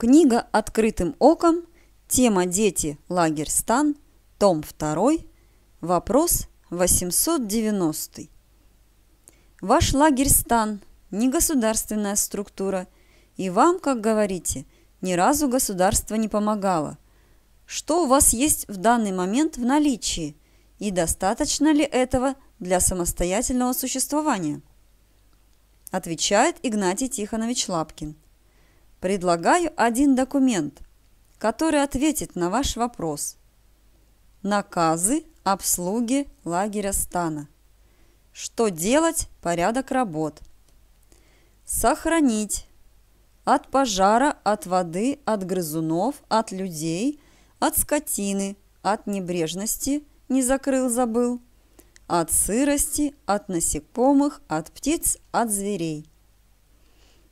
Книга «Открытым оком», тема «Дети. Лагерь Стан», том 2, вопрос 890. Ваш лагерь Стан – не государственная структура, и вам, как говорите, ни разу государство не помогало. Что у вас есть в данный момент в наличии, и достаточно ли этого для самостоятельного существования? Отвечает Игнатий Тихонович Лапкин – Предлагаю один документ, который ответит на ваш вопрос. Наказы обслуги лагеря стана. Что делать? Порядок работ. Сохранить. От пожара, от воды, от грызунов, от людей, от скотины, от небрежности, не закрыл, забыл, от сырости, от насекомых, от птиц, от зверей.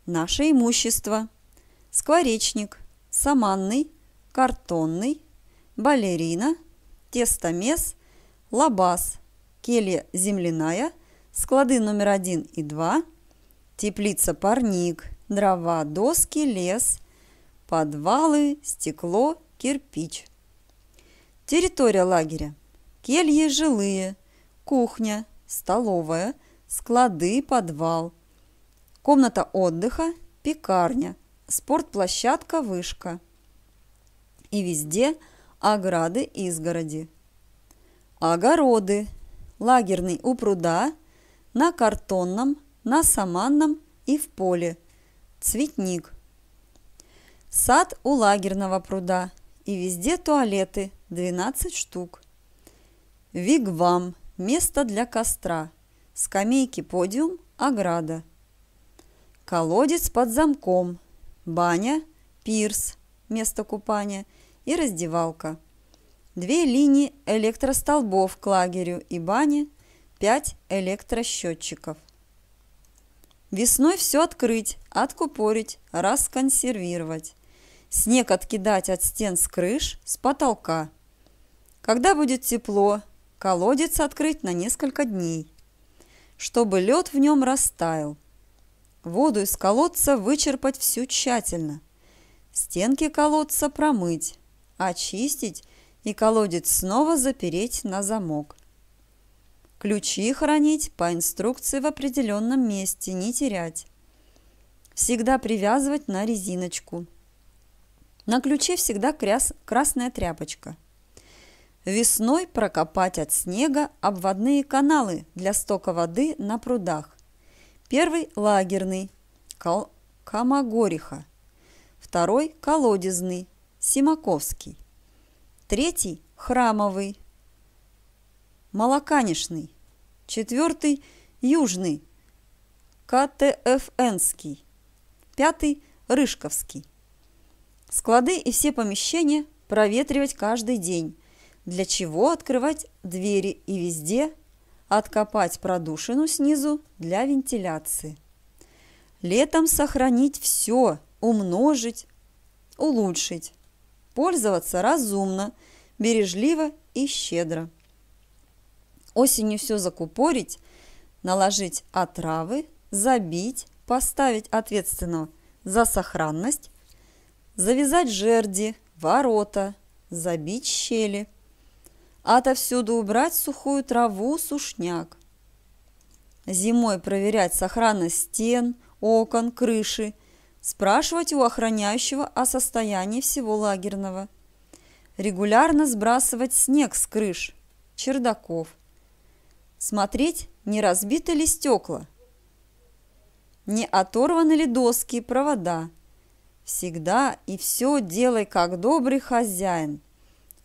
Наше имущество – скворечник, саманный, картонный, балерина, тестомес, лабаз, келья земляная, склады номер 1 и 2, теплица парник, дрова, доски, лес, подвалы, стекло, кирпич. Территория лагеря. Кельи жилые, кухня, столовая, склады, подвал, комната отдыха, пекарня – спортплощадка, вышка. И везде ограды, изгороди. Огороды. Лагерный у пруда, на картонном, на саманном и в поле. Цветник. Сад у лагерного пруда. И везде туалеты, 12 штук. Вигвам. Место для костра. Скамейки, подиум, ограда. Колодец под замком, баня, пирс, место купания и раздевалка. Две линии электростолбов к лагерю и бане, пять электросчетчиков. Весной все открыть, откупорить, расконсервировать. Снег откидать от стен с крыш, с потолка. Когда будет тепло, колодец открыть на несколько дней, чтобы лед в нем растаял. Воду из колодца вычерпать всю тщательно. Стенки колодца промыть, очистить и колодец снова запереть на замок. Ключи хранить по инструкции в определенном месте, не терять. Всегда привязывать на резиночку. На ключе всегда кряс... красная тряпочка. Весной прокопать от снега обводные каналы для стока воды на прудах. Первый – лагерный, Кал Камагориха. Второй – колодезный, Симаковский. Третий – храмовый, Малаканишный. Четвертый – южный, КТФНский. Пятый – рыжковский. Склады и все помещения проветривать каждый день. Для чего открывать двери и везде – откопать продушину снизу для вентиляции. Летом сохранить все, умножить, улучшить. Пользоваться разумно, бережливо и щедро. Осенью все закупорить, наложить отравы, забить, поставить ответственного за сохранность, завязать жерди, ворота, забить щели – отовсюду убрать сухую траву, сушняк. Зимой проверять сохранность стен, окон, крыши, спрашивать у охраняющего о состоянии всего лагерного. Регулярно сбрасывать снег с крыш, чердаков. Смотреть, не разбиты ли стекла, не оторваны ли доски и провода. Всегда и все делай, как добрый хозяин –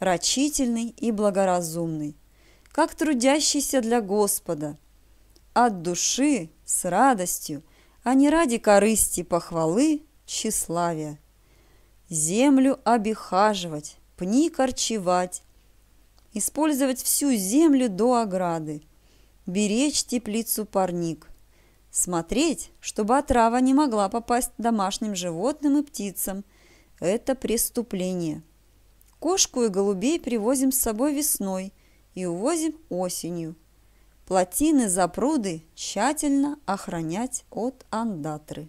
рачительный и благоразумный, как трудящийся для Господа, от души, с радостью, а не ради корысти, похвалы, тщеславия. Землю обихаживать, пни корчевать, использовать всю землю до ограды, беречь теплицу парник, смотреть, чтобы отрава не могла попасть домашним животным и птицам. Это преступление – Кошку и голубей привозим с собой весной и увозим осенью. Плотины, пруды тщательно охранять от андатры.